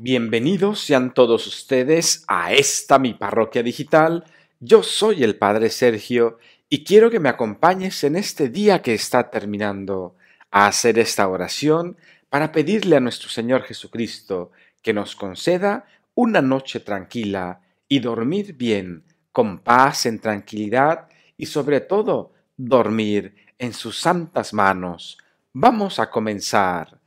Bienvenidos sean todos ustedes a esta mi parroquia digital. Yo soy el Padre Sergio y quiero que me acompañes en este día que está terminando a hacer esta oración para pedirle a nuestro Señor Jesucristo que nos conceda una noche tranquila y dormir bien, con paz, en tranquilidad y sobre todo dormir en sus santas manos. Vamos a comenzar.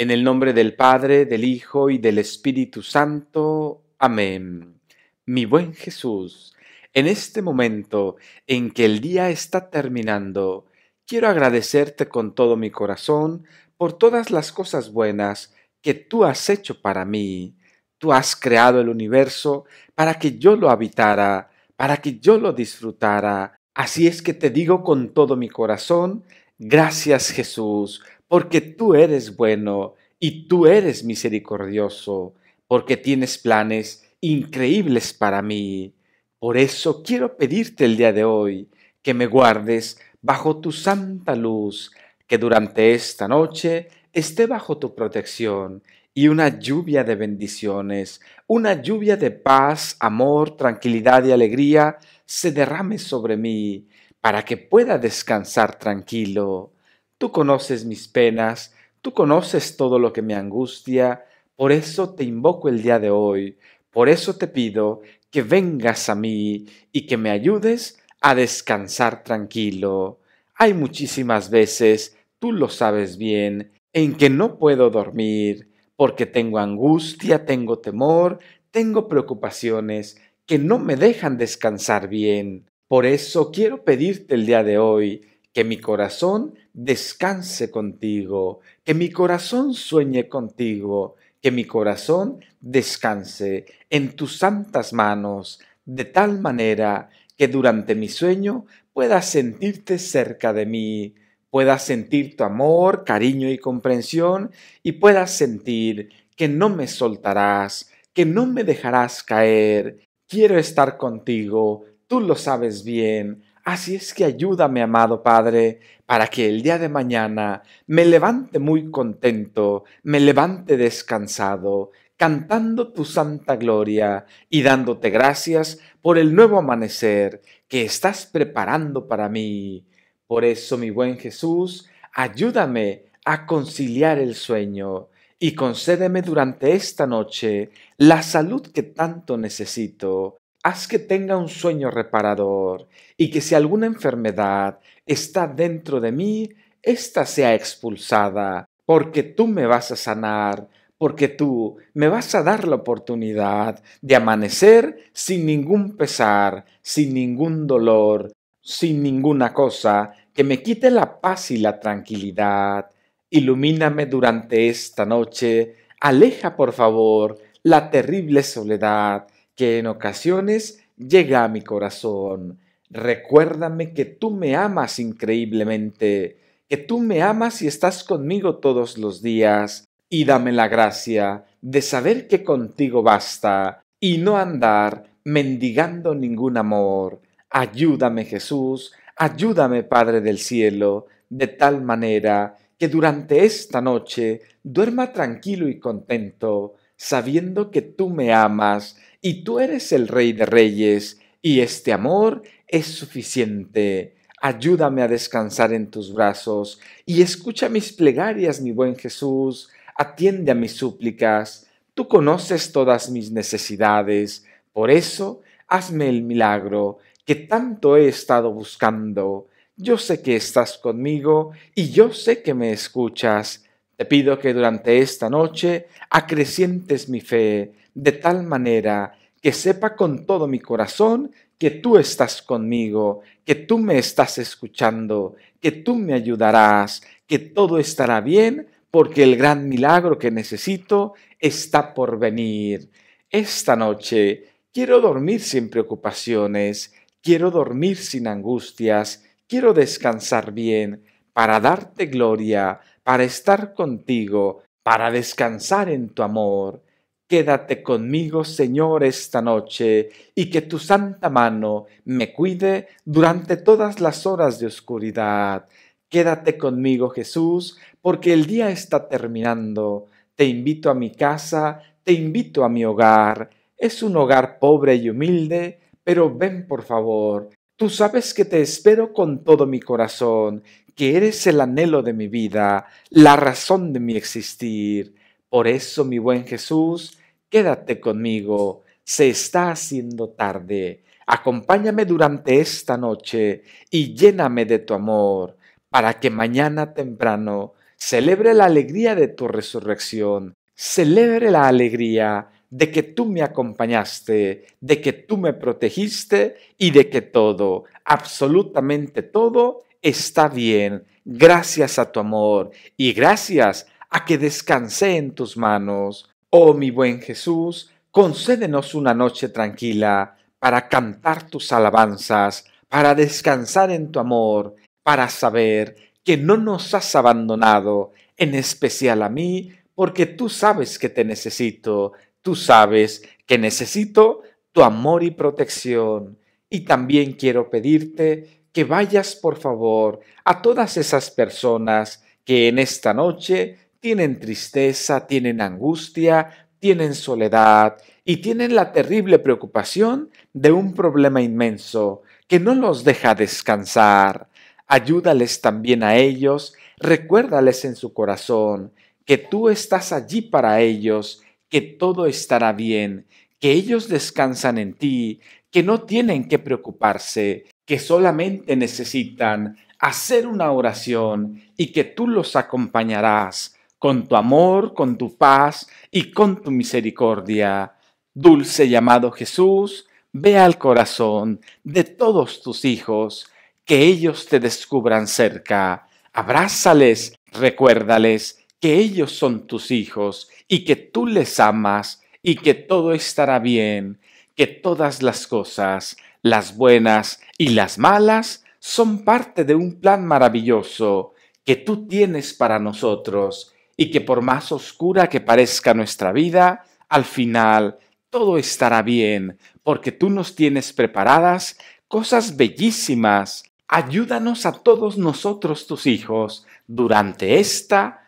En el nombre del Padre, del Hijo y del Espíritu Santo. Amén. Mi buen Jesús, en este momento en que el día está terminando, quiero agradecerte con todo mi corazón por todas las cosas buenas que tú has hecho para mí. Tú has creado el universo para que yo lo habitara, para que yo lo disfrutara. Así es que te digo con todo mi corazón, gracias Jesús, porque tú eres bueno y tú eres misericordioso, porque tienes planes increíbles para mí. Por eso quiero pedirte el día de hoy que me guardes bajo tu santa luz, que durante esta noche esté bajo tu protección y una lluvia de bendiciones, una lluvia de paz, amor, tranquilidad y alegría se derrame sobre mí, para que pueda descansar tranquilo Tú conoces mis penas, tú conoces todo lo que me angustia, por eso te invoco el día de hoy, por eso te pido que vengas a mí y que me ayudes a descansar tranquilo. Hay muchísimas veces, tú lo sabes bien, en que no puedo dormir, porque tengo angustia, tengo temor, tengo preocupaciones que no me dejan descansar bien. Por eso quiero pedirte el día de hoy que mi corazón descanse contigo, que mi corazón sueñe contigo, que mi corazón descanse en tus santas manos, de tal manera que durante mi sueño puedas sentirte cerca de mí, puedas sentir tu amor, cariño y comprensión, y puedas sentir que no me soltarás, que no me dejarás caer. Quiero estar contigo, tú lo sabes bien, Así es que ayúdame, amado Padre, para que el día de mañana me levante muy contento, me levante descansado, cantando tu santa gloria y dándote gracias por el nuevo amanecer que estás preparando para mí. Por eso, mi buen Jesús, ayúdame a conciliar el sueño y concédeme durante esta noche la salud que tanto necesito Haz que tenga un sueño reparador y que si alguna enfermedad está dentro de mí, ésta sea expulsada, porque tú me vas a sanar, porque tú me vas a dar la oportunidad de amanecer sin ningún pesar, sin ningún dolor, sin ninguna cosa que me quite la paz y la tranquilidad. Ilumíname durante esta noche, aleja por favor la terrible soledad que en ocasiones llega a mi corazón. Recuérdame que tú me amas increíblemente, que tú me amas y estás conmigo todos los días, y dame la gracia de saber que contigo basta, y no andar mendigando ningún amor. Ayúdame Jesús, ayúdame Padre del Cielo, de tal manera que durante esta noche duerma tranquilo y contento, sabiendo que tú me amas y tú eres el Rey de Reyes, y este amor es suficiente. Ayúdame a descansar en tus brazos y escucha mis plegarias, mi buen Jesús, atiende a mis súplicas. Tú conoces todas mis necesidades, por eso hazme el milagro que tanto he estado buscando. Yo sé que estás conmigo y yo sé que me escuchas. Te pido que durante esta noche acrecientes mi fe de tal manera que sepa con todo mi corazón que tú estás conmigo, que tú me estás escuchando, que tú me ayudarás, que todo estará bien, porque el gran milagro que necesito está por venir. Esta noche quiero dormir sin preocupaciones, quiero dormir sin angustias, quiero descansar bien, para darte gloria, para estar contigo, para descansar en tu amor. Quédate conmigo, Señor, esta noche, y que tu santa mano me cuide durante todas las horas de oscuridad. Quédate conmigo, Jesús, porque el día está terminando. Te invito a mi casa, te invito a mi hogar. Es un hogar pobre y humilde, pero ven por favor, Tú sabes que te espero con todo mi corazón, que eres el anhelo de mi vida, la razón de mi existir. Por eso, mi buen Jesús, quédate conmigo, se está haciendo tarde. Acompáñame durante esta noche y lléname de tu amor, para que mañana temprano celebre la alegría de tu resurrección. Celebre la alegría de que tú me acompañaste, de que tú me protegiste y de que todo, absolutamente todo, está bien, gracias a tu amor y gracias a que descansé en tus manos. Oh mi buen Jesús, concédenos una noche tranquila para cantar tus alabanzas, para descansar en tu amor, para saber que no nos has abandonado, en especial a mí, porque tú sabes que te necesito, tú sabes que necesito tu amor y protección. Y también quiero pedirte que vayas, por favor, a todas esas personas que en esta noche tienen tristeza, tienen angustia, tienen soledad y tienen la terrible preocupación de un problema inmenso que no los deja descansar. Ayúdales también a ellos, recuérdales en su corazón que tú estás allí para ellos que todo estará bien, que ellos descansan en ti, que no tienen que preocuparse, que solamente necesitan hacer una oración y que tú los acompañarás con tu amor, con tu paz y con tu misericordia. Dulce llamado Jesús, ve al corazón de todos tus hijos, que ellos te descubran cerca, abrázales, recuérdales que ellos son tus hijos y que tú les amas y que todo estará bien, que todas las cosas, las buenas y las malas, son parte de un plan maravilloso que tú tienes para nosotros y que por más oscura que parezca nuestra vida, al final todo estará bien, porque tú nos tienes preparadas cosas bellísimas. Ayúdanos a todos nosotros tus hijos durante esta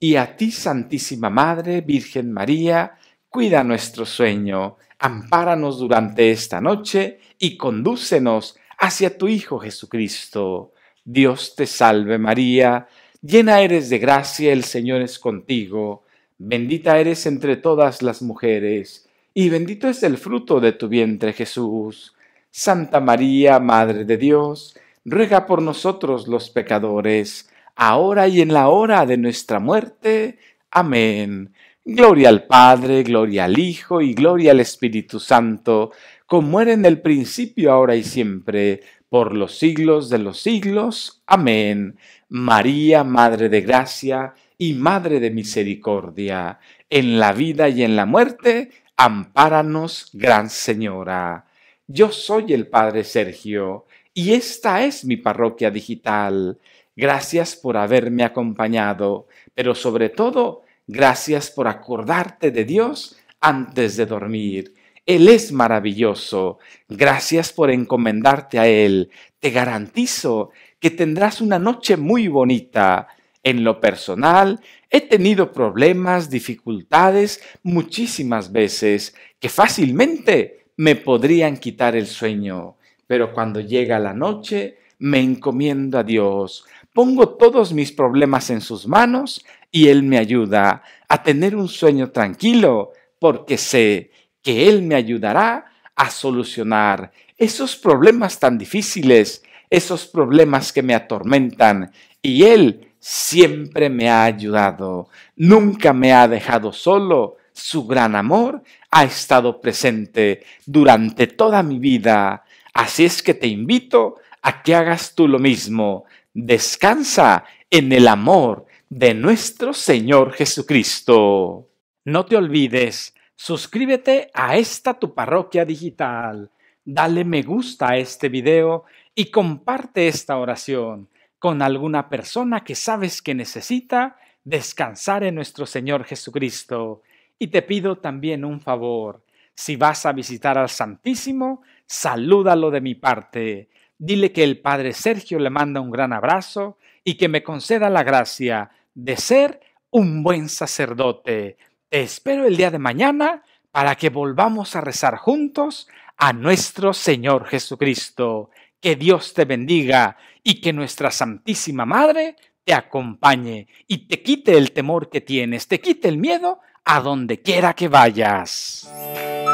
y a ti, Santísima Madre, Virgen María, cuida nuestro sueño, ampáranos durante esta noche y condúcenos hacia tu Hijo Jesucristo. Dios te salve María, llena eres de gracia, el Señor es contigo, bendita eres entre todas las mujeres, y bendito es el fruto de tu vientre Jesús. Santa María, Madre de Dios, ruega por nosotros los pecadores, ahora y en la hora de nuestra muerte. Amén. Gloria al Padre, gloria al Hijo y gloria al Espíritu Santo, como era en el principio, ahora y siempre, por los siglos de los siglos. Amén. María, Madre de Gracia y Madre de Misericordia, en la vida y en la muerte, ampáranos, Gran Señora. Yo soy el Padre Sergio, y esta es mi parroquia digital Gracias por haberme acompañado, pero sobre todo, gracias por acordarte de Dios antes de dormir. Él es maravilloso. Gracias por encomendarte a Él. Te garantizo que tendrás una noche muy bonita. En lo personal, he tenido problemas, dificultades muchísimas veces que fácilmente me podrían quitar el sueño. Pero cuando llega la noche, me encomiendo a Dios, Pongo todos mis problemas en sus manos y Él me ayuda a tener un sueño tranquilo, porque sé que Él me ayudará a solucionar esos problemas tan difíciles, esos problemas que me atormentan, y Él siempre me ha ayudado, nunca me ha dejado solo. Su gran amor ha estado presente durante toda mi vida. Así es que te invito a que hagas tú lo mismo, descansa en el amor de nuestro Señor Jesucristo. No te olvides, suscríbete a esta tu parroquia digital, dale me gusta a este video y comparte esta oración con alguna persona que sabes que necesita descansar en nuestro Señor Jesucristo. Y te pido también un favor. Si vas a visitar al Santísimo, salúdalo de mi parte Dile que el Padre Sergio le manda un gran abrazo y que me conceda la gracia de ser un buen sacerdote. Te espero el día de mañana para que volvamos a rezar juntos a nuestro Señor Jesucristo. Que Dios te bendiga y que nuestra Santísima Madre te acompañe y te quite el temor que tienes, te quite el miedo a donde quiera que vayas.